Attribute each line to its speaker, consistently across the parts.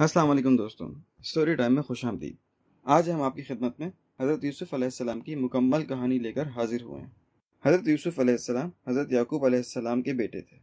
Speaker 1: अस्सलाम वालेकुम दोस्तों स्टोरी टाइम में खुश आमदीद आज हम आपकी खिदमत में हज़रत यूसुफ़ अलैहिस्सलाम की मुकम्मल कहानी लेकर हाजिर हुए हैं हज़रत यूसुफ़ अलैहिस्सलाम हज़रत याकूब अलैहिस्सलाम के बेटे थे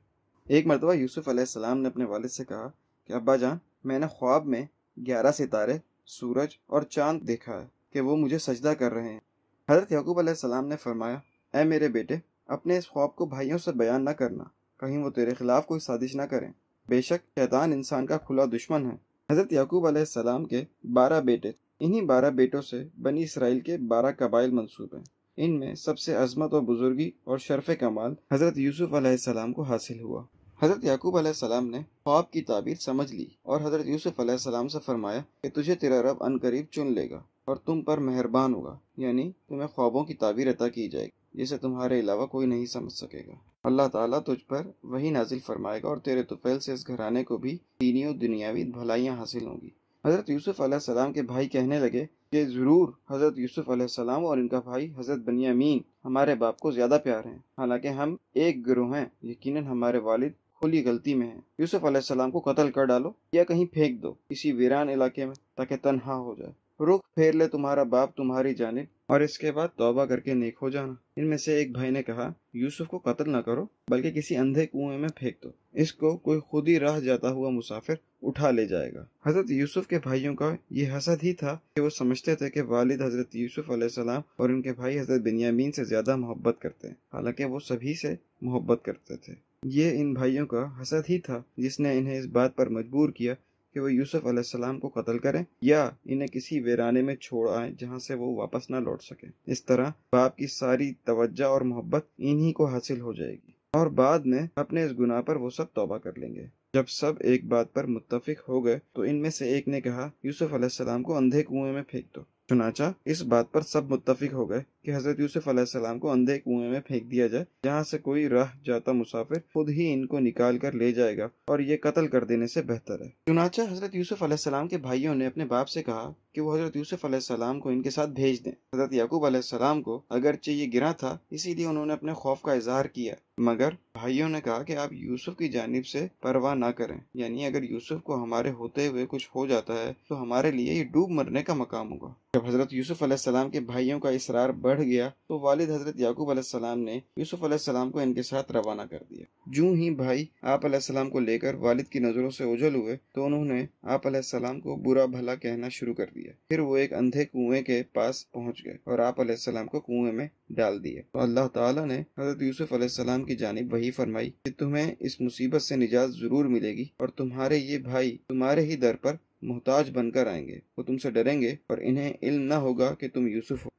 Speaker 1: एक मरतबा यूसुफ़ अलैहिस्सलाम ने अपने वालद से कहा कि अब्बा जान मैंने ख्वाब में ग्यारह सितारे सूरज और चांद देखा है कि वो मुझे सजदा कर रहे हैं हज़रत याकूब अलैहिस्सलाम ने फरमाया ऐ मेरे बेटे अपने इस ख्वाब को भाइयों से बयान न करना कहीं वो तेरे खिलाफ कोई साजिश न करें बेशक शैतान इंसान का खुला दुश्मन है हज़रत याकूब आसमाम के बारह बेटे इन्हीं बारह बेटों से बनी इसराइल के बारह कबाइल मनसूब हैं इनमें सबसे अजमत और बुजुर्गी और शरफ़ कमाल हज़रत यूसुफ़ आसमाम को हासिल हुआ हज़रत याकूब आसमाम ने ख्वाब की ताबीर समझ ली और हज़रत यूसुफ़ आसमाम से फरमाया कि तुझे तेरा रब अनकरीब चुन लेगा और तुम पर मेहरबान होगा यानी तुम्हें ख्वाबों की ताबीर अता की जाएगी जिसे तुम्हारे अलावा कोई नहीं समझ सकेगा अल्लाह ताला तुझ पर वही नाजिल फरमाएगा और तेरे तुफैल से इस घराने को भी दीनी और दुनियावी भलाइयाँ हासिल होंगी हज़रत यूसुफ़ सलाम के भाई कहने लगे कि ज़रूर हज़रत यूसुफ़ सलाम और इनका भाई हज़रत बनियामीन हमारे बाप को ज़्यादा प्यार हैं हालांकि हम एक गुरु हैं यकीनन हमारे वालिद खुली गलती में है यूसुफ सलाम को कत्ल कर डालो या कहीं फेंक दो किसी वीरान इलाके में ताकि तनहा हो जाए रुख फेर ले तुम्हारा बाप तुम्हारी जाने और इसके बाद तौबा करके नेक हो जाना इनमें से एक भाई ने कहा यूसुफ को कत्ल न करो बल्कि किसी अंधे कुएं में फेंक दो इसको कोई खुद ही राह जाता हुआ मुसाफिर उठा ले जाएगा हजरत यूसुफ के भाइयों का ये हसद ही था कि वो समझते थे कि वालिद हजरत यूसुफ अलैहिस्सलाम और उनके भाई हजरत बिन्यामीन से ज्यादा मोहब्बत करते हैं हालांकि वो सभी से मोहब्बत करते थे ये इन भाइयों का हसद ही था जिसने इन्हें इस बात पर मजबूर किया कि वो यूसुफ अलैहिस्सलाम को कत्ल करें या इन्हें किसी वीराने में छोड़ आए जहां से वो वापस ना लौट सके इस तरह बाप की सारी तवज्जो और मोहब्बत इन्हीं को हासिल हो जाएगी और बाद में अपने इस गुनाह पर वो सब तौबा कर लेंगे जब सब एक बात पर मुत्तफिक हो गए तो इनमें से एक ने कहा यूसुफ अलैहिस्सलाम को अंधे कुएं में फेंक दो चुनाचा इस बात पर सब मुत्तफिक हो गए कि हजरत यूसुफ अलैहिस्सलाम को अंधे कुएं में फेंक दिया जाए जहां से कोई राह जाता मुसाफिर खुद ही इनको निकाल कर ले जाएगा और ये कत्ल कर देने से बेहतर है चुनाचा हजरत यूसुफ अलैहिस्सलाम के भाइयों ने अपने बाप से कहा कि वो हज़रत यूसुफ अलैहिस्सलाम को इनके साथ भेज दें हज़रत याकूब अलैहिस्सलाम को अगरचे ये गिरा था इसीलिए उन्होंने अपने खौफ का इजहार किया मगर भाइयों ने कहा कि आप यूसुफ की जानब से परवाह ना करें यानी अगर यूसुफ को हमारे होते हुए कुछ हो जाता है तो हमारे लिए ये डूब मरने का मकाम होगा जब हज़रत यूसुफ अलैहिस्सलाम के भाइयों का इसरार बढ़ गया तो वालिद हज़रत याकूब अलैहिस्सलाम ने यूसुफ अलैहिस्सलाम को इनके साथ रवाना कर दिया जूं ही भाई आप सलाम को लेकर वालिद की नज़रों से ओझल हुए तो उन्होंने आप सलाम को बुरा भला कहना शुरू कर दिया फिर वो एक अंधे कुएं के पास पहुंच गए और आप सलाम को कुएं में डाल दिए तो अल्लाह ताला ने हजरत यूसुफ सलाम की जानब वही फरमाई कि तुम्हें इस मुसीबत से निजात जरूर मिलेगी और तुम्हारे ये भाई तुम्हारे ही दर पर मोहताज बनकर आएंगे वो तुमसे डरेंगे और इन्हें इल्म न होगा कि तुम यूसुफ हो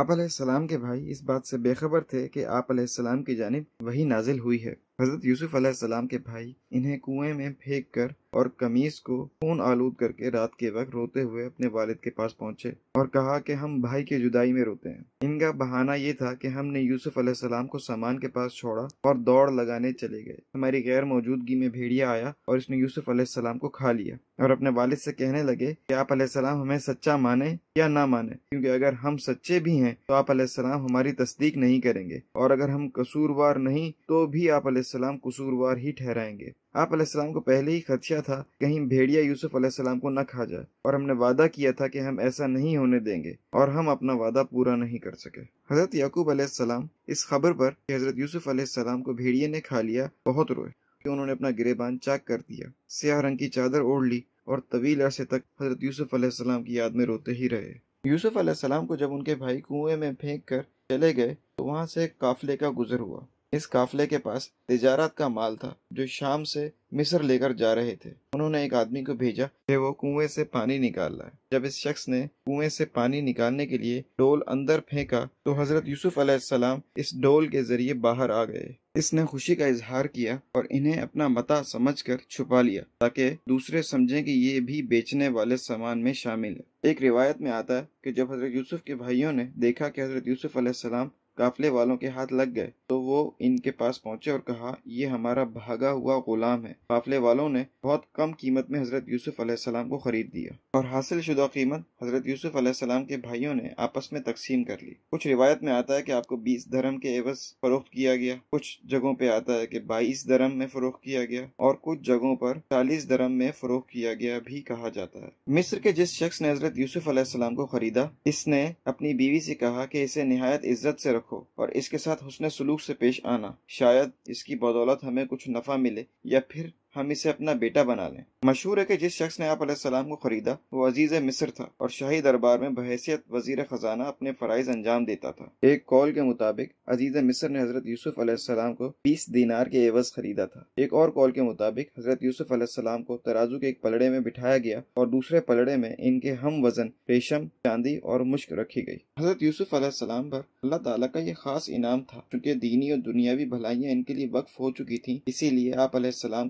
Speaker 1: आप सलाम के भाई इस बात से बेखबर थे कि आप सलाम की जानब वही नाजिल हुई है हजरत यूसुफ अलैहिस्सलाम के भाई इन्हें कुएं में फेंक कर और कमीज को खून आलूद करके रात के वक्त रोते हुए अपने वालिद के पास पहुंचे और कहा कि हम भाई के जुदाई में रोते हैं इनका बहाना ये था कि हमने यूसुफ अलैहिस्सलाम को सामान के पास छोड़ा और दौड़ लगाने चले गए हमारी गैर मौजूदगी में भेड़िया आया और इसने यूसुफ अलैहिस्सलाम को खा लिया और अपने वालिद से कहने लगे कि आप अलैहिस्सलाम हमें सच्चा माने या ना माने क्योंकि अगर हम सच्चे भी हैं तो आप अलैहिस्सलाम हमारी तस्दीक नहीं करेंगे और अगर हम कसूरवार नहीं तो भी आप अलैहिस्सलाम कसूरवार ही ठहराएंगे आप अलैहिस्सलाम को पहले ही खदशा था कहीं भेड़िया यूसुफ अलैहिस्सलाम को न खा जाए और हमने वादा किया था कि हम ऐसा नहीं होने देंगे और हम अपना वादा पूरा नहीं कर सके हज़रत याकूब अलैहिस्सलाम इस खबर पर कि हज़रत यूसुफ अलैहिस्सलाम को भेड़िए ने खा लिया बहुत रोए कि उन्होंने अपना गिरेबान चाक कर दिया स्याह रंग की चादर ओढ़ ली और तवील अरसे तक हज़रत यूसुफ अलैहिस्सलाम की याद में रोते ही रहे यूसुफ अलैहिस्सलाम को जब उनके भाई कुएं में फेंक कर चले गए तो वहाँ से काफले का गुजर हुआ इस काफले के पास तजारत का माल था जो शाम से मिस्र लेकर जा रहे थे उन्होंने एक आदमी को भेजा कि वो कुएं से पानी निकाल रहा है जब इस शख्स ने कुएं से पानी निकालने के लिए डोल अंदर फेंका तो हजरत यूसुफ अलैहिस्सलाम इस डोल के जरिए बाहर आ गए इसने खुशी का इजहार किया और इन्हें अपना मता समझकर छुपा लिया ताकि दूसरे समझें कि ये भी बेचने वाले सामान में शामिल है एक रिवायत में आता है कि जब हजरत यूसुफ के भाइयों ने देखा कि हजरत यूसुफ अलैहिस्सलाम काफले वालों के हाथ लग गए तो वो इनके पास पहुंचे और कहा ये हमारा भागा हुआ गुलाम है काफले वालों ने बहुत कम कीमत में हजरत यूसुफ अलैहिस्सलाम को खरीद दिया और हासिल शुदा कीमत हजरत यूसुफ अलैहिस्सलाम के भाइयों ने आपस में तकसीम कर ली कुछ रिवायत में आता है कि आपको बीस धर्म के एवज फरोख्त किया गया कुछ जगहों पे आता है की बाईस धर्म में फरोख किया गया और कुछ जगहों पर चालीस धर्म में फरोख किया गया भी कहा जाता है मिस्र के जिस शख्स ने हजरत यूसुफ अलैहिस्सलाम को खरीदा इसने अपनी बीवी से कहा की इसे नहायत इज्जत से रखो और इसके साथ हुसन सलूक से पेश आना शायद इसकी बदौलत हमें कुछ नफ़ा मिले या फिर हम इसे अपना बेटा बना लें मशहूर है कि जिस शख्स ने आप सलाम को खरीदा वो अजीज मिस्र था और शाही दरबार में बहसीत वजीर खजाना अपने फ़राइज अंजाम देता था एक कॉल के मुताबिक अजीज मिस्र ने हज़रत यूसुफ सलाम को बीस दीनार के एवज खरीदा था एक और कॉल के मुताबिक हज़रत यूसुफ सलाम को तराजू के एक पलड़े में बिठाया गया और दूसरे पलड़े में इनके हम वजन रेशम चांदी और मुश्क रखी गई हज़रत यूसुफ सलाम पर अल्लाह ताला का ये खास इनाम था क्योंकि दीनी और दुनियावी भलाइयाँ इनके लिए वक्फ हो चुकी थी इसीलिए आप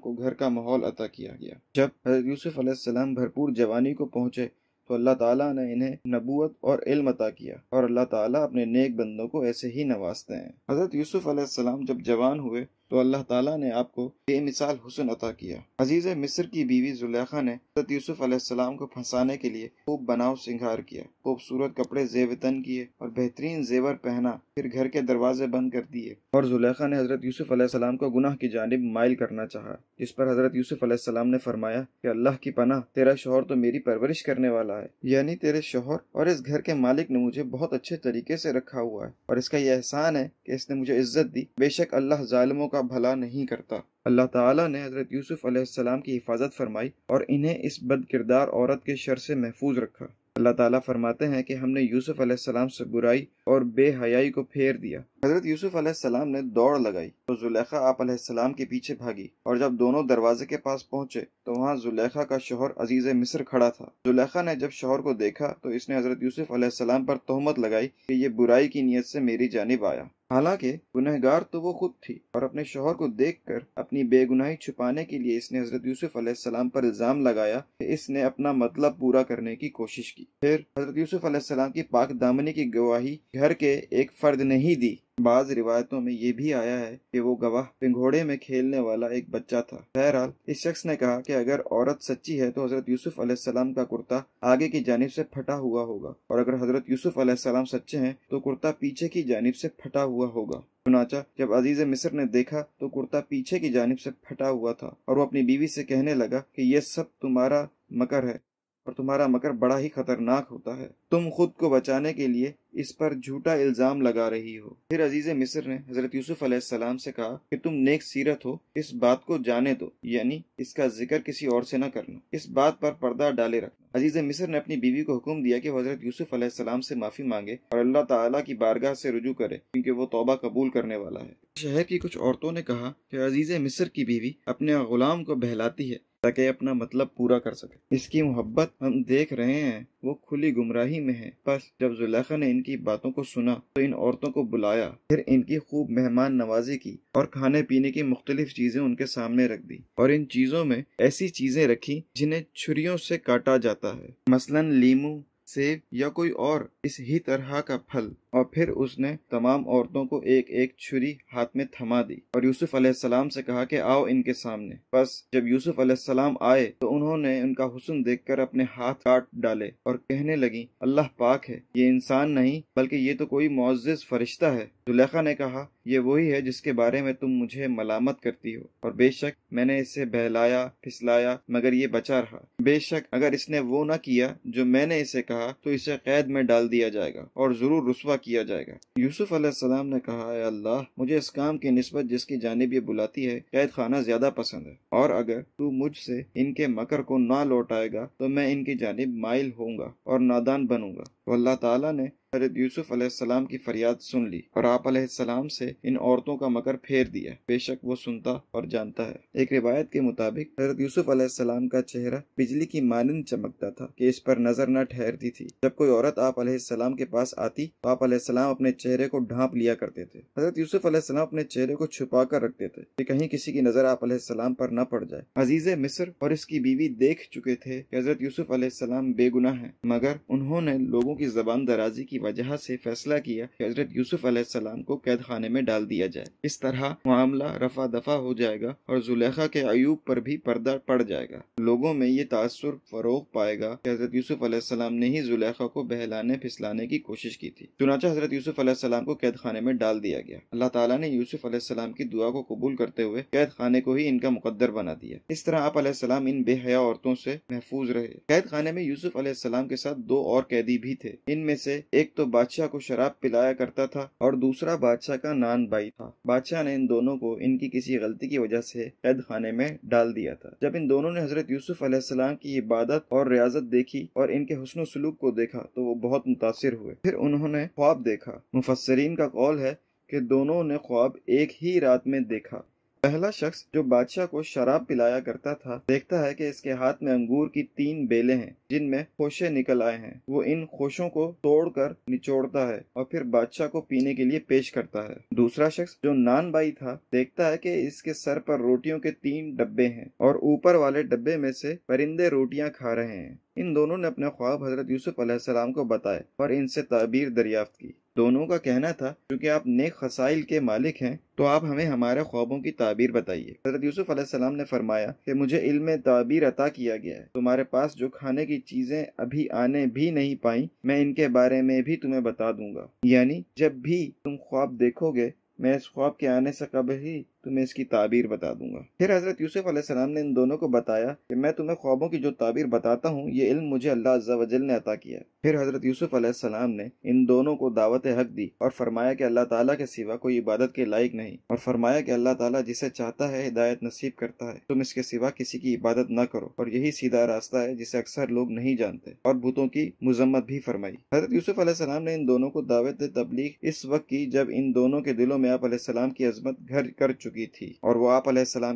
Speaker 1: को घर घर का माहौल अता किया गया जब हजरत यूसुफ अलैहिस्सलाम भरपूर जवानी को पहुँचे तो अल्लाह ताला ने इन्हें नबूत और इल्म अता किया और अल्लाह ताला अपने नेक बंदों को ऐसे ही नवाजते हैं हज़रत यूसुफ अलैहिस्सलाम जब जवान हुए तो अल्लाह ताला ने आपको बेमिसाल हुसन अता किया अजीज़ मिस्र की बीवी जुलेखा ने हजरत यूसुफ अलैहिस्सलाम को फंसाने के लिए खूब बनाव सिंगार किया खूबसूरत कपड़े जेवतन किए और बेहतरीन जेवर पहना फिर घर के दरवाजे बंद कर दिए और जुलेखा ने हजरत यूसुफ अलैहिस्सलाम को गुनाह की जानब माइल करना चाहा जिस पर हजरत यूसुफ अलैहिस्सलाम ने फरमाया की अल्लाह की पनाह तेरा शोहर तो मेरी परवरिश करने वाला है यानी तेरे शोहर और इस घर के मालिक ने मुझे बहुत अच्छे तरीके ऐसी रखा हुआ है और इसका यह एहसान है की इसने मुझे इज्जत दी बेशक अल्लाह जालिमों का का भला नहीं करता अल्लाह ताला ने हज़रत यूसुफ़ अलैहिस्सलाम की हिफाजत फरमाई और इन्हें इस बद किरदार औरत के शर से महफूज रखा अल्लाह ताला फरमाते हैं कि हमने यूसुफ़ अलैहिस्सलाम से बुराई और बेहयाई को फेर दिया हज़रत यूसुफ़ अलैहिस्सलाम ने दौड़ लगाई तो जुलेखा आप अलैहिस्सलाम के पीछे भागी और जब दोनों दरवाजे के पास पहुंचे तो वहां जुलेखा का शोहर अजीज़ मिस्र खड़ा था जुलेखा ने जब शोहर को देखा तो इसने हज़रत यूसुफ़ अलैहिस्सलाम पर तोहमत लगाई कि ये बुराई की नीयत से मेरी जानब आया हालांकि गुनहगार तो वो खुद थी और अपने शोहर को देखकर अपनी बेगुनाही छुपाने के लिए इसने हजरत यूसुफ अलैहिस्सलाम पर इल्जाम लगाया कि इसने अपना मतलब पूरा करने की कोशिश की फिर हजरत यूसुफ अलैहिस्सलाम की पाक दामनी की गवाही घर के एक फर्द ने ही दी बाज रिवायतों में ये भी आया है कि वो गवाह पिंघोड़े में खेलने वाला एक बच्चा था बहरहाल इस शख्स ने कहा कि अगर औरत सच्ची है तो हजरत यूसुफ अलैहिस्सलाम का कुर्ता आगे की जानब से फटा हुआ होगा और अगर हजरत यूसुफ अलैहिस्सलाम सच्चे हैं तो कुर्ता पीछे की जानब से फटा हुआ होगा चुनाचा जब अजीज मिस्र ने देखा तो कुर्ता पीछे की जानब से फटा हुआ था और वो अपनी बीवी से कहने लगा कि ये सब तुम्हारा मकर है और तुम्हारा मकर बड़ा ही खतरनाक होता है तुम खुद को बचाने के लिए इस पर झूठा इल्ज़ाम लगा रही हो फिर अजीज़ मिस्र ने हज़रत यूसुफ अलैहिस्सलाम से कहा कि तुम नेक सीरत हो इस बात को जाने दो यानी इसका जिक्र किसी और से न करना इस बात पर पर्दा डाले रखना अजीज़ मिस्र ने अपनी बीवी को हुक्म दिया कि वो हज़रत यूसुफ अलैहिस्सलाम से माफ़ी मांगे और अल्लाह ताला की बारगाह से रुजू करे क्योंकि वो तोबा कबूल करने वाला है शहर की कुछ औरतों ने कहा कि अजीज़ मिस्र की बीवी अपने गुलाम को बहलाती है ताकि अपना मतलब पूरा कर सके इसकी मोहब्बत हम देख रहे हैं वो खुली गुमराही में है बस जब जुलेखा ने इनकी बातों को सुना तो इन औरतों को बुलाया फिर इनकी खूब मेहमान नवाजी की और खाने पीने की मुख्तलिफ चीजें उनके सामने रख दी और इन चीजों में ऐसी चीजें रखी जिन्हें छुरियों से काटा जाता है मसलन लीमू सेब या कोई और इस ही तरह का फल और फिर उसने तमाम औरतों को एक एक छुरी हाथ में थमा दी और यूसुफ अलैहिस्सलाम से कहा कि आओ इनके सामने बस जब यूसुफ अलैहिस्सलाम आए तो उन्होंने उनका हुसन देखकर अपने हाथ काट डाले और कहने लगी अल्लाह पाक है ये इंसान नहीं बल्कि ये तो कोई मोजिज फरिश्ता है जुलेखा ने कहा ये वही है जिसके बारे में तुम मुझे मलामत करती हो और बेशक मैंने इसे बहलाया फिसलाया मगर ये बचा रहा बेशक अगर इसने वो ना किया जो मैंने इसे कहा तो इसे कैद में डाल दिया जाएगा और जरूर रुसवा किया जाएगा यूसुफ अलैहिस्सलाम ने कहा है अल्लाह मुझे इस काम की नस्बत जिसकी जानब ये बुलाती है कैद खाना ज्यादा पसंद है और अगर तू मुझसे इनके मकर को ना लौटाएगा तो मैं इनकी जानब माइल होऊंगा और नादान बनूंगा तो अल्लाह ताला ने हजरत यूसुफ अलैहिस्सलाम की फरियाद सुन ली और आप अलैहिस्सलाम से इन औरतों का मकर फेर दिया बेशक वो सुनता और जानता है एक रिवायत के मुताबिक हजरत यूसुफ अलैहिस्सलाम का चेहरा बिजली की मानंद चमकता था कि इस पर नजर न ठहरती थी जब कोई औरत आप अलैहिस्सलाम के पास आती तो आप अलैहिस्सलाम अपने चेहरे को ढांप लिया करते थे हजरत यूसुफ अलैहिस्सलाम अपने चेहरे को छुपा कर रखते थे कि कहीं किसी की नजर आप अलैहिस्सलाम पर न पड़ जाए अजीज मिस्र और इसकी बीवी देख चुके थे की हजरत यूसुफ अलैहिस्सलाम बेगुनाह है मगर उन्होंने लोगों की जबान दराजी की वजह से फैसला किया कि हजरत यूसुफ अलैहिस्सलाम को कैद खाने में डाल दिया जाए इस तरह मामला रफा दफा हो जाएगा और जुलेखा के अयूब पर भी पर्दा पड़ जाएगा लोगों में ये तासर फरोग पाएगा कि हजरत यूसुफ अलैहिस्सलाम ने ही जुलेखा को बहलाने फिसलाने की कोशिश की थी चुनाचा हजरत यूसुफ अलैहिस्सलाम को कैद खाने में डाल दिया गया अल्लाह ताला ने यूसुफ अलैहिस्सलाम की दुआ को कबूल करते हुए कैद खाने को ही इनका मुकद्दर बना दिया इस तरह आप अलैहिस्सलाम इन बेहया औरतों से महफूज रहे कैद खाने में यूसुफ अलैहिस्सलाम के साथ दो और कैदी भी थे इनमें से एक तो बादशाह को शराब पिलाया करता था और दूसरा बादशाह का नान भाई था बादशाह ने इन दोनों को इनकी किसी गलती की वजह से कैद खाने में डाल दिया था जब इन दोनों ने हजरत यूसुफ अलैहिस्सलाम की इबादत और रियाजत देखी और इनके हसन सलूक को देखा तो वो बहुत मुतासर हुए फिर उन्होंने ख्वाब देखा मुफसरीन का कौल है कि दोनों ने ख्वाब एक ही रात में देखा पहला शख्स जो बादशाह को शराब पिलाया करता था देखता है कि इसके हाथ में अंगूर की तीन बेले हैं जिनमें खोशे निकल आए हैं वो इन खोशों को तोड़कर निचोड़ता है और फिर बादशाह को पीने के लिए पेश करता है दूसरा शख्स जो नान बाई था देखता है कि इसके सर पर रोटियों के तीन डब्बे हैं और ऊपर वाले डब्बे में से परिंदे रोटियां खा रहे हैं इन दोनों ने अपने ख्वाब हजरत यूसुफ अलैहिस्सलाम को बताया और इनसे तबीर दरियाफ्त की दोनों का कहना था क्योंकि आप नेक खसाइल के मालिक हैं तो आप हमें हमारे ख्वाबों की ताबीर बताइए हजरत यूसुफ अलैहिस्सलाम ने फरमाया कि मुझे इल्म ताबीर अता किया गया है तुम्हारे पास जो खाने की चीज़ें अभी आने भी नहीं पाई मैं इनके बारे में भी तुम्हें बता दूंगा यानी जब भी तुम ख्वाब देखोगे मैं इस ख्वाब के आने से कब ही तुम्हें तो इसकी ताबीर बता दूंगा फिर हज़रत यूसुफ सलाम ने इन दोनों को बताया कि मैं तुम्हें ख्वाबों की जो ताबीर बताता हूँ ये इल्म मुझे अल्लाह अज्जावजल ने अता किया फिर हज़रत यूसुफ सलाम ने इन दोनों को दावत हक दी और फरमाया कि अल्लाह ताला के सिवा कोई इबादत के लायक नहीं और फरमाया कि अल्लाह ताला जिसे चाहता है हिदायत नसीब करता है तुम इसके सिवा किसी की इबादत न करो और यही सीधा रास्ता है जिसे अक्सर लोग नहीं जानते और भूतों की मजम्मत भी फरमाई हजरत यूसुफ सलाम ने इन दोनों को दावत तबलीग इस वक्त की जब इन दोनों के दिलों में आप सलाम की अजमत घर कर चुके चुकी थी और वो आप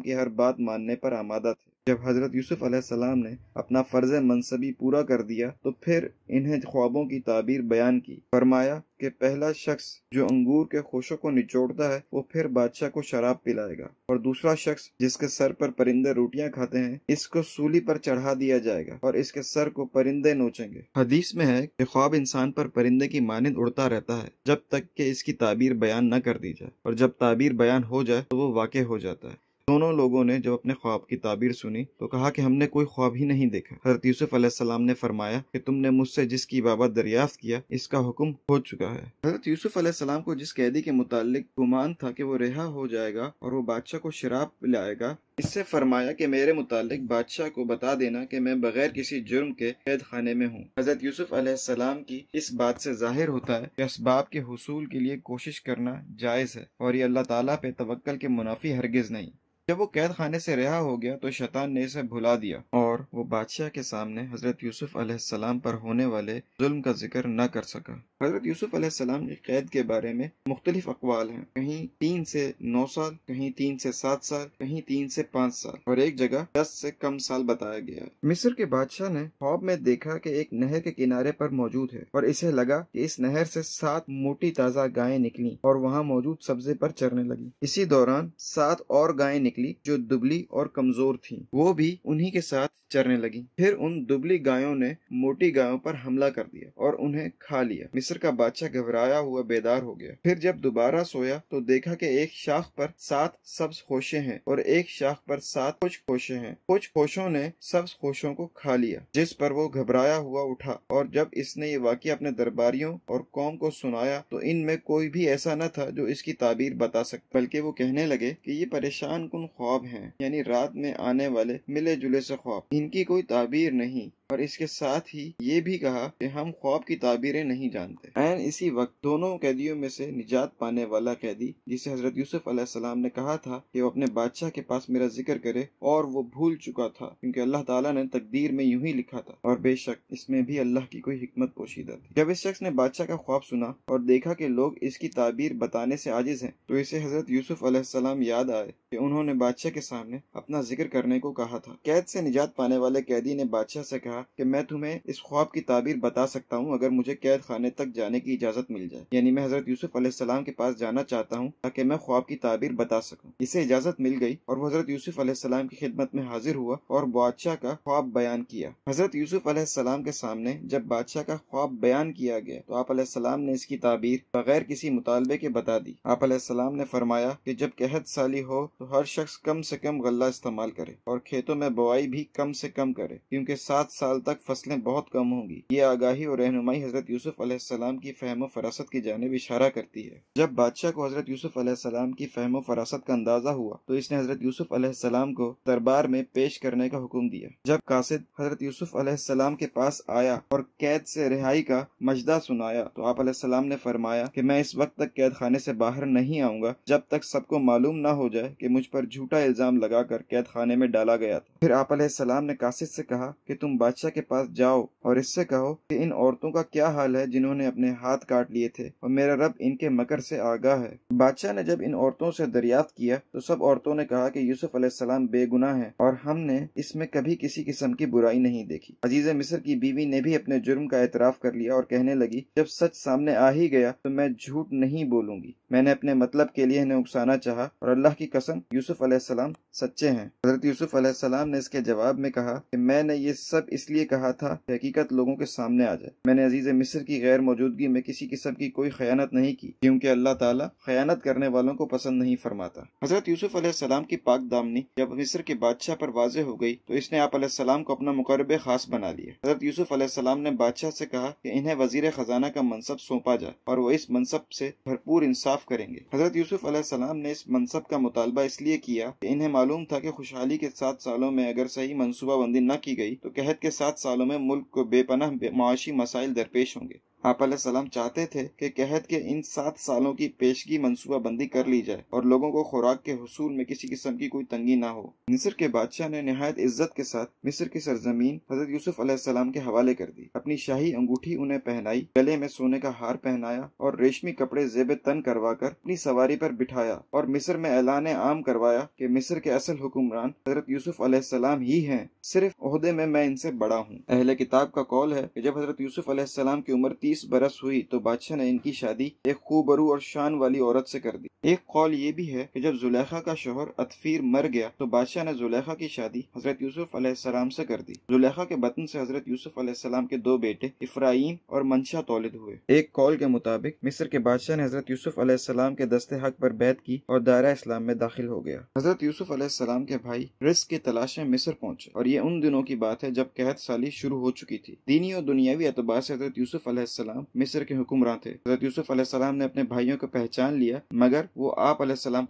Speaker 1: की हर बात मानने पर आमादा थे जब हज़रत यूसुफ अलैहिस्सलाम ने अपना फ़र्ज मनसबी पूरा कर दिया तो फिर इन्हें ख्वाबों की ताबीर बयान की फरमाया कि पहला शख्स जो अंगूर के खोशों को निचोड़ता है वो फिर बादशाह को शराब पिलाएगा और दूसरा शख्स जिसके सर पर परिंदे रोटियां खाते हैं इसको सूली पर चढ़ा दिया जाएगा और इसके सर को परिंदे नोचेंगे हदीस में है कि ख्वाब इंसान पर परिंदे की मानद उड़ता रहता है जब तक कि इसकी ताबीर बयान न कर दी जाए और जब ताबीर बयान हो जाए तो वो वाक़ हो जाता है दोनों लोगों ने जब अपने ख्वाब की ताबीर सुनी तो कहा कि हमने कोई ख्वाब ही नहीं देखा हजरत यूसुफ अलैहिस्सलाम ने फरमाया कि तुमने मुझसे जिसकी बाबत दरियाफ्त किया इसका हुक्म हो चुका है हजरत यूसुफ अलैहिस्सलाम को जिस कैदी के मुतालिक गुमान था कि वो रिहा हो जाएगा और वो बादशाह को शराब पिलाएगा इससे फरमाया कि मेरे मुतालिक बादशाह को बता देना कि मैं बगैर किसी जुर्म के कैद खाने में हूँ हजरत यूसुफ अलैहिस्सलाम की इस बात से जाहिर होता है कि इसबाब के हसूल के लिए कोशिश करना जायज़ है और ये अल्लाह ताला पे तवक्ल के मुनाफी हरगिज़ नहीं जब वो कैद खाने से रिहा हो गया तो शैतान ने इसे भुला दिया और वो बादशाह के सामने हजरत यूसुफ अलैहिस्सलाम पर होने वाले जुल्म का जिक्र न कर सका हजरत यूसुफ अलैहिस्सलाम की कैद के बारे में मुख्तलिफ अकवाल हैं कहीं तीन से नौ साल कहीं तीन से सात साल कहीं तीन से पाँच साल और एक जगह दस से कम साल बताया गया मिस्र के बादशाह ने खॉब में देखा की एक नहर के किनारे पर मौजूद है और इसे लगा की इस नहर से सात मोटी ताजा गायें निकली और वहाँ मौजूद सब्जे पर चरने लगी इसी दौरान सात और गायें निकली जो दुबली और कमजोर थी वो भी उन्हीं के साथ चरने लगी फिर उन दुबली गायों ने मोटी गायों पर हमला कर दिया और उन्हें खा लिया मिस्र का बादशाह घबराया हुआ बेदार हो गया फिर जब दोबारा सोया तो देखा कि एक शाख पर सात सब्ज होशे हैं और एक शाख पर सात कुछ होशे हैं कुछ होशों ने सब्ज होशों को खा लिया जिस पर वो घबराया हुआ उठा और जब इसने ये वाक्य अपने दरबारियों और कौम को सुनाया तो इनमें कोई भी ऐसा न था जो इसकी ताबीर बता सकता बल्कि वो कहने लगे की ये परेशान कन ख्वाब है यानी रात में आने वाले मिले जुले से ख्वाब इनकी कोई ताबीर नहीं और इसके साथ ही ये भी कहा कि हम ख्वाब की ताबीरें नहीं जानते एन इसी वक्त दोनों कैदियों में से निजात पाने वाला कैदी जिसे हजरत यूसुफ अलैहिस्सलाम ने कहा था कि वो अपने बादशाह के पास मेरा जिक्र करे और वो भूल चुका था क्योंकि अल्लाह ताला ने तकदीर में यूं ही लिखा था और बेशक इसमें भी अल्लाह की कोई हिकमत पोशीदा थी जब इस शख्स ने बादशाह का ख्वाब सुना और देखा की लोग इसकी ताबीर बताने से आजिज है तो इसे हजरत यूसुफ अलैहिस्सलाम याद आए की उन्होंने बादशाह के सामने अपना जिक्र करने को कहा था कैद से निजात पाने वाले कैदी ने बादशाह से कहा कहा कि मैं तुम्हें इस ख्वाब की ताबीर बता सकता हूँ अगर मुझे कैद खाने तक जाने की इजाज़त मिल जाए यानी मैं हज़रत यूसुफ अलैहिस्सलाम के पास जाना चाहता हूँ ताकि मैं ख्वाब की ताबीर बता सकूँ इसे इजाज़त मिल गई और हज़रत यूसुफ अलैहिस्सलाम की खिदमत में हाजिर हुआ और बादशाह का ख्वाब बयान किया हज़रत यूसुफ अलैहिस्सलाम के सामने जब बादशाह का ख्वाब बयान किया गया तो आप अलैहिस्सलाम ने इसकी ताबीर बगैर किसी मुतालबे के बता दी आप अलैहिस्सलाम ने फरमाया कि जब कहत साली हो तो हर शख्स कम से कम गल्ला इस्तेमाल करे और खेतों में बुआई भी कम से कम करे क्योंकि सात साल साल तक फसलें बहुत कम होंगी ये आगाही और रहनुमाई हजरत यूसुफ अलैहिस्सलाम की फहम फरासत की जानब इशारा करती है जब बादशाह को हजरत यूसुफ अलैहिस्सलाम की फहम फरासत का अंदाजा हुआ तो इसने हजरत यूसुफ अलैहिस्सलाम को दरबार में पेश करने का हुक्म दिया जब कासिद हजरत यूसुफ अलैहिस्सलाम के पास आया और कैद से रिहाई का मजदा सुनाया तो आप अलैहिस्सलाम ने फरमाया कि मैं इस वक्त तक कैद खाने से बाहर नहीं आऊंगा जब तक सबको मालूम न हो जाए कि मुझ पर झूठा इल्जाम लगाकर कैद खाने में डाला गया था फिर आप अलैहिस्सलाम ने कासिद से कहा कि तुम बाद बादशाह के पास जाओ और इससे कहो कि इन औरतों का क्या हाल है जिन्होंने अपने हाथ काट लिए थे और मेरा रब इनके मकर से आगा है बादशाह ने जब इन औरतों से दरियाफ्त किया तो सब औरतों ने कहा कि यूसुफ अलैहिस्सलाम बेगुनाह है और हमने इसमें कभी किसी किस्म की बुराई नहीं देखी अजीज मिस्र की बीवी ने भी अपने जुर्म का एतराफ कर लिया और कहने लगी जब सच सामने आ ही गया तो मैं झूठ नहीं बोलूंगी मैंने अपने मतलब के लिए इन्हें उकसाना चाह और अल्लाह की कसम यूसुफ अलैहिस्सलाम सच्चे हैं हजरत यूसुफ अलैहिस्सलाम ने इसके जवाब में कहा कि मैंने ये सब इस इसलिए कहा था कि हकीकत लोगों के सामने आ जाए मैंने अजीज मिस्र की गैर मौजूदगी में किसी किस्म की कोई खयानत नहीं की क्योंकि अल्लाह ताला खयानत करने वालों को पसंद नहीं फरमाता हजरत यूसुफ अलैहिस्सलाम की पाक दामनी जब मिस्र के बादशाह पर वाजे हो गई तो इसने आप अलैहिस्सलाम को अपना मुकरब खास बना लिया हजरत यूसुफ अलैहिस्सलाम ने बादशाह से कहा कि इन्हें वजीर खजाना का मनसब सौंपा जाए और वो इस मनसब से भरपूर इंसाफ करेंगे हजरत यूसुफ अलैहिस्सलाम ने इस मनसब का मुतालबा इसलिए किया कि इन्हें मालूम था कि खुशहाली के सात सालों में अगर सही मनसूबाबंदी न की गई तो कहत के सात सालों में मुल्क को बेपनाह माशी मसाइल दरपेश होंगे आप सलाम चाहते थे कि कहत के इन सात सालों की पेशगी बंदी कर ली जाए और लोगों को खुराक के हसूल में किसी किस्म की कोई तंगी ना हो मिस्र के बादशाह ने नहायत इज्जत के साथ मिस्र की सरजमीन हजरत यूसुफ अलैहिस्सलाम के हवाले कर दी अपनी शाही अंगूठी उन्हें पहनाई गले में सोने का हार पहनाया और रेशमी कपड़े जेब तन करवा कर अपनी सवारी पर बिठाया और मिस्र में ऐलान आम करवाया की मिस्र के असल हुक्मरान हजरत यूसुफ अलैहिस्सलाम ही है सिर्फ अहदे में मैं इनसे बड़ा हूँ अहले किताब का कौल है की जब हजरत यूसुफ अलैहिस्सलाम की उम्र तीस बीस बरस हुई तो बादशाह ने इनकी शादी एक खूबरू और शान वाली औरत से कर दी एक कौल ये भी है कि जब जुलेखा का शोहर अतफीर मर गया तो बादशाह ने जुलेखा की शादी हजरत यूसुफ अलैहिस्सलाम से कर दी जुलेखा के बतन से हजरत यूसुफ अलैहिस्सलाम के दो बेटे इफ्राहीम और मंशा तोलिद हुए एक कौल के मुताबिक मिस्र के बादशाह ने हजरत यूसुफ अलैहिस्सलाम के दस्ते हक पर बैत की और दायरा इस्लाम में दाखिल हो गया हजरत यूसुफ अलैहिस्सलाम के भाई रिस्क की तलाश में मिस्र पहुंचे और ये उन दिनों की बात है जब कहत साली शुरू हो चुकी थी दीनी और दुनियावी एतबार से हजरत यूसुफ अलैहिस्सलाम मिस्र के हुक्मरान थे हजरत यूसुफ अलैहिस्सलाम ने अपने भाइयों को पहचान लिया मगर वो आप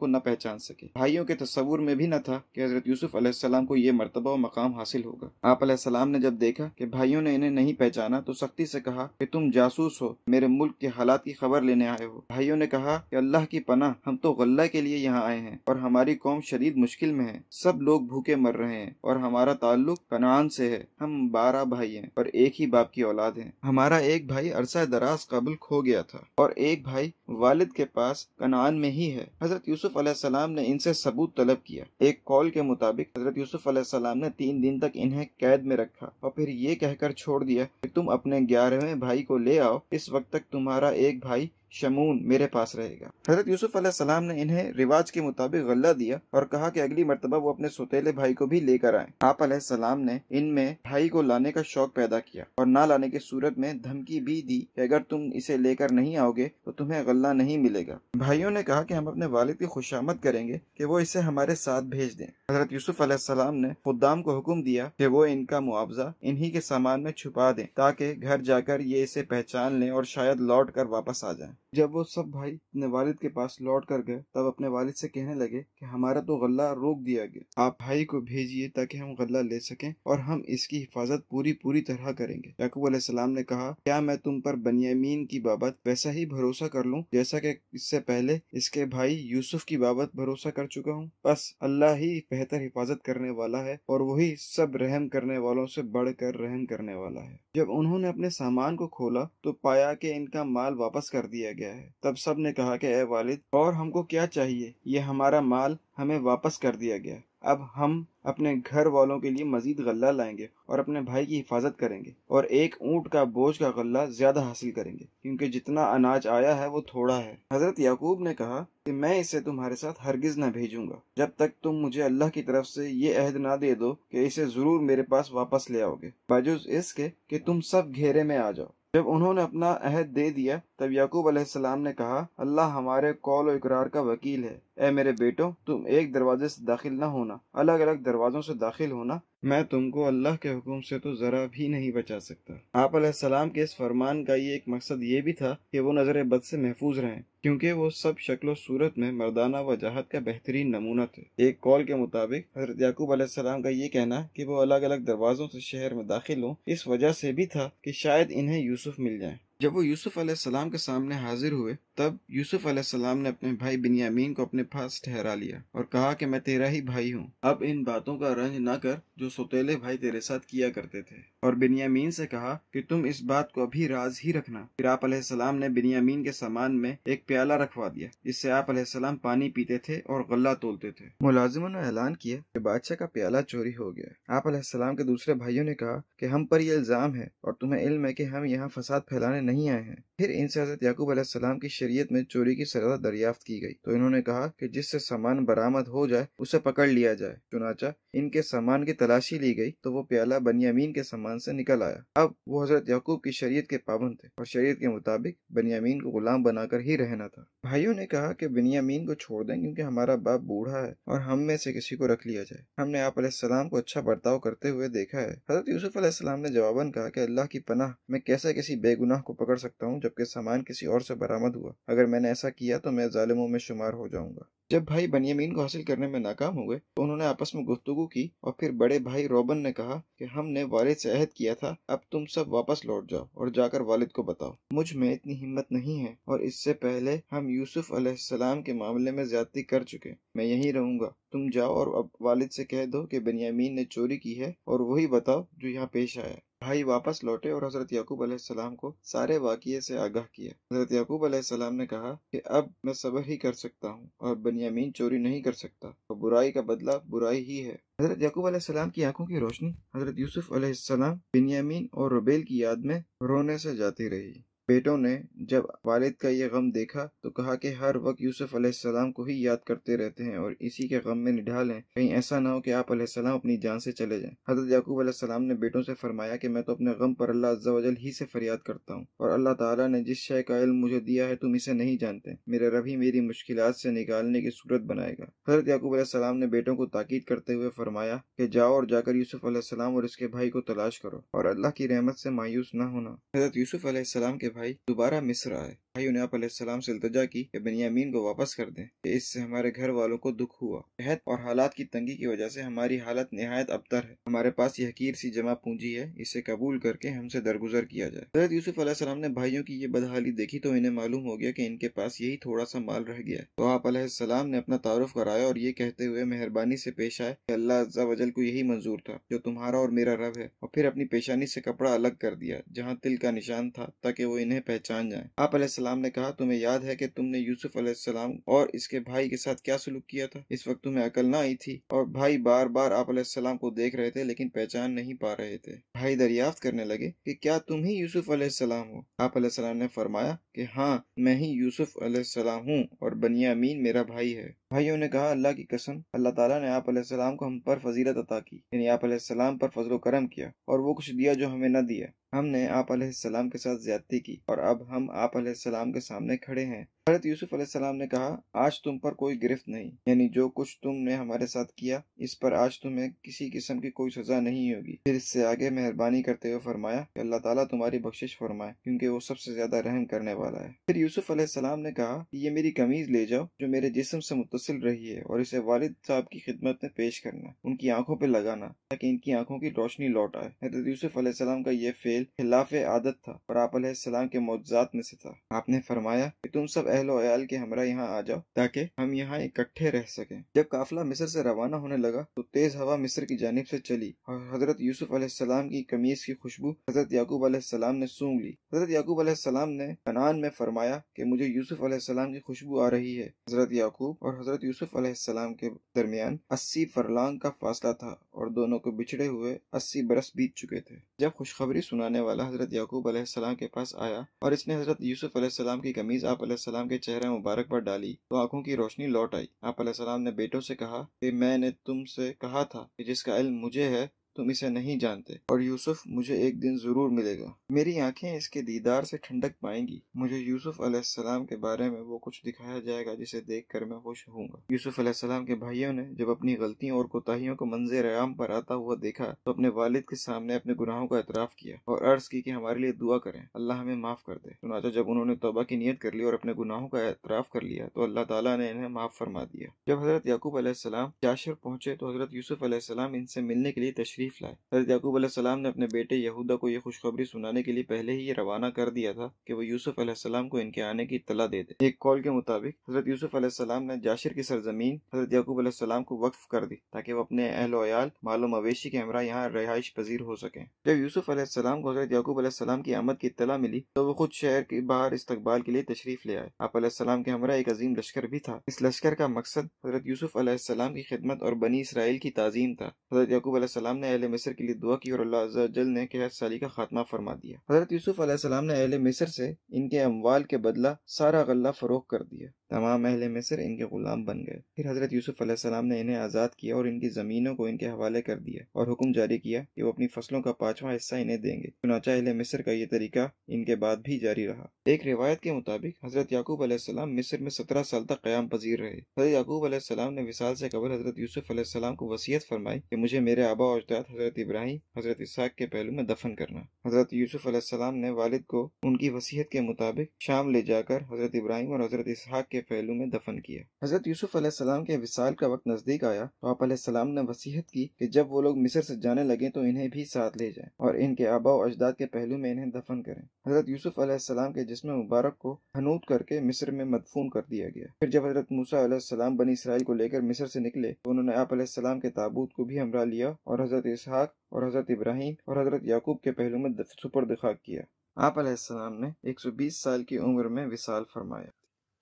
Speaker 1: को न पहचान सके भाइयों के तस्वूर में भी न था कि हज़रत यूसुफ अलैहिस्सलाम को ये मरतबा और मकाम हासिल होगा आप अलैहिस्सलाम ने जब देखा कि भाइयों ने इन्हें नहीं पहचाना तो सख्ती से कहा कि तुम जासूस हो मेरे मुल्क के हालात की खबर लेने आए हो भाइयों ने कहा कि अल्लाह की पनाह हम तो गल्ला के लिए यहाँ आए हैं और हमारी कौम शरीद मुश्किल में है सब लोग भूखे मर रहे हैं और हमारा ताल्लुक कनान से है हम बारह भाई हैं और एक ही बाप की औलाद हैं हमारा एक भाई अरसा दराज कबुल खो गया था और एक भाई वालिद के पास कनान में नहीं है हजरत यूसुफ अलैहिस्सलाम ने इनसे सबूत तलब किया एक कॉल के मुताबिक हजरत यूसुफ अलैहिस्सलाम ने तीन दिन तक इन्हें कैद में रखा और फिर ये कहकर छोड़ दिया कि तुम अपने ग्यारहवें भाई को ले आओ इस वक्त तक तुम्हारा एक भाई शमून मेरे पास रहेगा हजरत यूसुफ सलाम ने इन्हें रिवाज के मुताबिक गल्ला दिया और कहा कि अगली मरतबा वो अपने सोतेले भाई को भी लेकर आए आप सलाम ने इनमें भाई को लाने का शौक पैदा किया और ना लाने की सूरत में धमकी भी दी कि अगर तुम इसे लेकर नहीं आओगे तो तुम्हें गल्ला नहीं मिलेगा भाइयों ने कहा कि हम अपने वालिद की खुशामद करेंगे कि वो इसे हमारे साथ भेज दें हजरत यूसुफ सलाम ने खुदाम को हुक्म दिया कि वो इनका मुआवजा इन्हीं के सामान में छुपा दें ताकि घर जाकर ये इसे पहचान लें और शायद लौट कर वापस आ जाए जब वो सब भाई अपने वालिद के पास लौट कर गए तब अपने वालिद से कहने लगे कि हमारा तो गला रोक दिया गया आप भाई को भेजिए ताकि हम गला ले सकें और हम इसकी हिफाजत पूरी पूरी तरह करेंगे याकूब सलाम ने कहा क्या मैं तुम पर बनियामीन की बाबत वैसा ही भरोसा कर लूँ जैसा कि इससे पहले इसके भाई यूसुफ की बाबत भरोसा कर चुका हूँ बस अल्लाह ही बेहतर हिफाजत करने वाला है और वही सब रहम करने वालों से बढ़कर रहम करने वाला है जब उन्होंने अपने सामान को खोला तो पाया कि इनका माल वापस कर दिया गया गया है तब सब ने कहा कि ए वालिद और हमको क्या चाहिए ये हमारा माल हमें वापस कर दिया गया अब हम अपने घर वालों के लिए मजीद गल्ला लाएंगे और अपने भाई की हिफाजत करेंगे और एक ऊँट का बोझ का गल्ला ज्यादा हासिल करेंगे क्योंकि जितना अनाज आया है वो थोड़ा है हजरत याकूब ने कहा कि मैं इसे तुम्हारे साथ हरगिज न भेजूंगा जब तक तुम मुझे अल्लाह की तरफ से ये अहद ना दे दो कि इसे जरूर मेरे पास वापस ले आओगे बाजूज इसके कि तुम सब घेरे में आ जाओ जब उन्होंने अपना अहद दे दिया तब याकूब अलैहिस्सलाम ने कहा अल्लाह हमारे कौल इकरार का वकील है ए मेरे बेटो तुम एक दरवाजे से दाखिल ना होना अलग अलग दरवाजों से दाखिल होना मैं तुमको अल्लाह के हुक्म से तो ज़रा भी नहीं बचा सकता आप सलाम के इस फरमान का ये एक मकसद ये भी था कि वो नज़र बद से महफूज रहें क्योंकि वो सब शक्लो सूरत में मर्दाना वजाहत का बेहतरीन नमूना थे एक कॉल के मुताबिक हजरत याकूब सलाम का ये कहना कि वो अलग अलग दरवाज़ों से शहर में दाखिल हों इस वजह से भी था कि शायद इन्हें यूसुफ मिल जाए जब वो यूसुफ अलैहिस्सलाम के सामने हाजिर हुए तब यूसुफ अलैहिस्सलाम ने अपने भाई बिन्यामीन को अपने पास ठहरा लिया और कहा कि मैं तेरा ही भाई हूँ अब इन बातों का रंज न कर जो सोतेले भाई तेरे साथ किया करते थे और बिन्यामीन से कहा कि तुम इस बात को अभी राज ही रखना फिर आप अलैहिस्सलाम ने बिन्यामीन के सामान में एक प्याला रखवा दिया जिससे आप अलैहिस्सलाम पानी पीते थे और गला तोलते थे मुलाजिमों ने ऐलान किया कि बादशाह का प्याला चोरी हो गया आप अलैहिस्सलाम के दूसरे भाइयों ने कहा कि हम पर यह इल्जाम है और तुम्हें इल्म है कि हम यहाँ फसाद फैलाने नहीं आए हैं फिर इनसे हजरत याकूब अलैहिस्सलाम की शरीयत में चोरी की सजा दरियाफ्त की गई तो इन्होंने कहा कि जिससे सामान बरामद हो जाए उसे पकड़ लिया जाए चुनाचा इनके सामान की तलाशी ली गई तो वो प्याला बनियामीन के सामान से निकल आया अब वो हजरत याकूब की शरीयत के पाबंद थे और शरीयत के मुताबिक बनियामीन को गुलाम बनाकर ही रहना था भाइयों ने कहा कि बनियामीन को छोड़ दें क्योंकि हमारा बाप बूढ़ा है और हम में से किसी को रख लिया जाए हमने आप सलाम को अच्छा बर्ताव करते हुए देखा है हजरत यूसुफ अलैहिस्सलाम ने जवाबन कहा कि अल्लाह की पनाह मैं कैसे किसी बेगुनाह को पकड़ सकता हूँ जबकि सामान किसी और से बरामद हुआ अगर मैंने ऐसा किया तो मैं जालिमों में शुमार हो जाऊंगा जब भाई बनियामीन को हासिल करने में नाकाम हुए तो उन्होंने आपस में गुफ्तगु की और फिर बड़े भाई रोबन ने कहा कि हमने वालिद से अहद किया था अब तुम सब वापस लौट जाओ और जाकर वालिद को बताओ मुझ में इतनी हिम्मत नहीं है और इससे पहले हम यूसुफ अलैहिस्सलाम के मामले में ज्यादती कर चुके मैं यहीं रहूंगा तुम जाओ और अब वालिद से कह दो कि बनियामीन ने चोरी की है और वही बताओ जो यहाँ पेश आया भाई वापस लौटे और हजरत याकूब अलैहिस्सलाम को सारे वाक़े से आगाह किया हजरत याकूब अलैहिस्सलाम ने कहा कि अब मैं सबर ही कर सकता हूँ और बनियामीन चोरी नहीं कर सकता और तो बुराई का बदला बुराई ही है हजरत याकूब अलैहिस्सलाम की आंखों की रोशनी हजरत यूसुफ अलैहिस्सलाम बिनियामीन और रुबेल की याद में रोने से जाती रही बेटों ने जब वालिद का यह गम देखा तो कहा कि हर वक्त यूसुफ अलैहिस्सलाम को ही याद करते रहते हैं और इसी के गम में निढाल हैं कहीं ऐसा ना हो कि आप अलैहिस्सलाम अपनी जान से चले जाएं हजरत याकूब अलैहिस्सलाम ने बेटों से फरमाया कि मैं तो अपने गम पर अल्लाह अज्जावजल ही से फरियाद करता हूँ और अल्लाह ताला ने जिस शय का इल्म मुझे दिया है तुम इसे नहीं जानते मेरा रब ही मेरी मुश्किल से निकालने की सूरत बनाएगा हजरत याकूब अलैहिस्सलाम ने बेटों को ताकीद करते हुए फरमाया कि जाओ और जाकर यूसुफ अलैहिस्सलाम और इसके भाई को तलाश करो और अल्लाह की रहमत से मायूस न होना हजरत यूसुफ अलैहिस्सलाम के भाई दोबारा मिस्र आए भाई उन्हें आप से अल्तजा की कि बनियामीन को वापस कर दें इससे हमारे घर वालों को दुख हुआ शहद और हालात की तंगी की वजह से हमारी हालत नहायत अबतर है हमारे पास यह हकीर सी जमा पूंजी है इसे कबूल करके हमसे दरगुजर किया जाए हजरत यूसुफ सलाम ने भाइयों की ये बदहाली देखी तो इन्हें मालूम हो गया कि इनके पास यही थोड़ा सा माल रह गया तो आप ने अपना तारुफ कराया और ये कहते हुए मेहरबानी से पेश आए की अल्लाह अज्जा वजल को यही मंजूर था जो तुम्हारा और मेरा रब है और फिर अपनी पेशानी से कपड़ा अलग कर दिया जहाँ तिल का निशान था ताकि वो इन्हें पहचान जाए आप सलाम ने कहा तुम्हें याद है कि तुमने यूसुफ अलैहिस्सलाम और इसके भाई के साथ क्या सलूक किया था इस वक्त तुम्हें अकल ना आई थी और भाई बार बार आप अलैहिस्सलाम को देख रहे थे लेकिन पहचान नहीं पा रहे थे भाई दरियाफ्त करने लगे कि क्या तुम ही यूसुफ अलैहिस्सलाम हो आप अलैहिस्सलाम ने फरमाया कि हाँ मैं ही यूसुफ अलैहिस्सलाम हूँ और बनियामीन मेरा भाई है भाइयों ने कहा अल्लाह की कसम अल्लाह ताला ने आप अलैहिस्सलाम को हम पर फजीलत अता की यानी आप अलैहिस्सलाम पर फजलो करम किया और वो कुछ दिया जो हमें न दिया हमने आप के साथ ज्यादती की और अब हम आप के सामने खड़े हैं हजरत यूसुफ अलैहिस्सलाम ने कहा आज तुम पर कोई गिरफ्त नहीं यानी जो कुछ तुमने हमारे साथ किया इस पर आज तुम्हें किसी किस्म की कोई सजा नहीं होगी फिर इससे आगे मेहरबानी करते हुए फरमाया कि अल्लाह ताला तुम्हारी बख्शिश फरमाए क्योंकि वो सबसे ज्यादा रहम करने वाला है फिर यूसुफ अलैहिस्सलाम ने कहा कि ये मेरी कमीज ले जाओ जो मेरे जिसम से मुतसिल रही है और इसे वालिद साहब की खिदमत में पेश करना उनकी आंखों पर लगाना ताकि इनकी आंखों की रोशनी लौट आए हजरत यूसुफ अलैहिस्सलाम का यह फेल खिलाफ आदत था और आप अलैहिस्सलाम के मौजात में से था आपने फरमाया कि तुम सब अहलो अयाल के हमरा यहाँ आ जाओ ताकि हम यहाँ इकट्ठे रह सकें जब काफिला मिस्र से रवाना होने लगा तो तेज हवा मिस्र की जानब से चली और हजरत यूसुफ अलैहिस्सलाम की कमीज की खुशबू हजरत याकूब अलैहिस्सलाम ने सूंघ ली हजरत याकूब अलैहिस्सलाम ने अनान में फरमाया कि मुझे यूसुफ अलैहिस्सलाम की खुशबू आ रही है हजरत याकूब और हजरत यूसुफ अलैहिस्सलाम के दरमियान अस्सी फरलांग का फासला था और दोनों को बिछड़े हुए अस्सी बरस बीत चुके थे जब खुशखबरी सुनाने वाला हजरत याकूब अलैहिस्सलाम के पास आया और इसने हजरत यूसुफ अलैहिस्सलाम की कमीज आप अलैहिस्सलाम सलाम के चेहरे मुबारक पर डाली तो आंखों की रोशनी लौट आई आप सलाम ने बेटों से कहा कि मैंने तुमसे कहा था कि जिसका इल्म मुझे है तुम इसे नहीं जानते और यूसुफ मुझे एक दिन जरूर मिलेगा मेरी आंखें इसके दीदार से ठंडक पाएंगी मुझे यूसुफ अलैहिस्सलाम के बारे में वो कुछ दिखाया जाएगा जिसे देख कर मैं खुश हूँ यूसुफ अलैहिस्सलाम के भाइयों ने जब अपनी गलतियों और कोताहियों को मंजर आम पर आता हुआ देखा तो अपने वालिद के सामने अपने गुनाहों का एतराफ किया और अर्ज की कि हमारे लिए दुआ करें अल्लाह हमें माफ कर दे चुनाचा जब उन्होंने तोबा की नीयत कर ली और अपने गुनाहों का एतराफ कर लिया तो अल्लाह तला ने इन्हें माफ फरमा दिया जब हजरत याकूब अलैहिस्सलाम जाशर पहुंचे तो हजरत यूसुफ अलैहिस्सलाम इनसे मिलने के लिए तशरी तशरीफ़ लाए हजरत याकूब सलाम ने अपने बेटे यहूदा को यह खुशखबरी सुनाने के लिए पहले ही रवाना कर दिया था कि वो यूसुफ सलाम को इनके आने की इतला दे दे एक कॉल के मुताबिक हजरत यूसुफ सलाम ने जाशिर की सरजमीन हजरत याकूब सलाम को वक्फ कर दी ताकि वो अपने अहलोयाल मालो मवेशी के हमरा यहाँ रहाइश पजीर हो सके जब यूसुफ सलाम को हजरत याकूब सलाम की आमद की इतला मिली तो वो खुद शहर के बाहर इस्तकबाल के लिए तशरीफ ले आए आप सलाम के हमरा एक अजीम लश्कर भी था इस लश्कर का मकसद हजरत यूसुफ सलाम की खिदमत और बनी इसराइल की तजीम था हजरत याकूब सलाम ने अहल मिस्र के लिए दुआ की और अल्लाह जल ने कहत साली का खात्मा फरमा दिया हजरत यूसुफ ने अहल मिस्र से इनके अमवाल के बदला सारा गल्ला फरोख कर दिया तमाम अहल मिस्र इनके गुलाम बन गए फिर हज़रत यूसुफ अलैहिस्सलाम ने इन्हें आज़ाद किया और इनकी ज़मीनों को इनके हवाले कर दिया और हुक्म जारी किया कि वो अपनी फसलों का पाँचवा हिस्सा इन्हें देंगे चुनाचा अहल मिस्र का ये तरीका इनके बाद भी जारी रहा एक रिवायत के मुताबिक हज़रत याकूब अलैहिस्सलाम मिस्र में सत्रह साल तक क्याम पजीर रहे हज़रत याकूब अलैहिस्सलाम ने विसाल से कबल हज़रत यूसुफ अलैहिस्सलाम को वसीयत फरमाई कि मुझे मेरे आबा और उस्ताद हज़रत इब्राहिम हज़रत इसहाक के पहलू में दफन करना हज़रत यूसुफ अलैहिस्सलाम ने वालिद को उनकी वसीयत के मुताबिक शाम ले जाकर हज़रत इब्राहिम और हज़रत इसहाक के पहलू में दफन किया हजरत यूसुफ अलैहिस्सलाम के विसाल का वक्त नजदीक आया तो आप अलैहिस्सलाम ने वसीहत की कि जब वो लोग मिस्र से जाने लगे तो इन्हें भी साथ ले जाएं और इनके आबाओ अजदाद के पहलू में इन्हें दफन करें हजरत यूसुफ अलैहिस्सलाम के जिसम मुबारक को हनूत करके मिस्र में मदफून कर दिया गया फिर जब हजरत मूसा अलैहिस्सलाम बनी इसराइल को लेकर मिस्र से निकले तो उन्होंने आप अलैहिस्सलाम के ताबूत को भी हमरा लिया और हजरत इसहाक और हजरत इब्राहिम और हजरत याकूब के पहलू में सुपर दिखा किया आप ने 120 साल की उम्र में विसाल फरमाया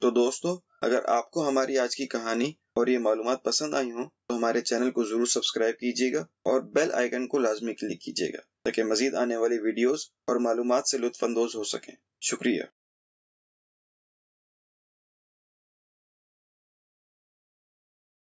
Speaker 1: तो दोस्तों अगर आपको हमारी आज की कहानी और ये मालूम पसंद आई हो तो हमारे चैनल को जरूर सब्सक्राइब कीजिएगा और बेल आइकन को लाजमी क्लिक कीजिएगा ताकि मजीद आने वाली वीडियोस और मालूम से लुत्फानंदोज हो सकें शुक्रिया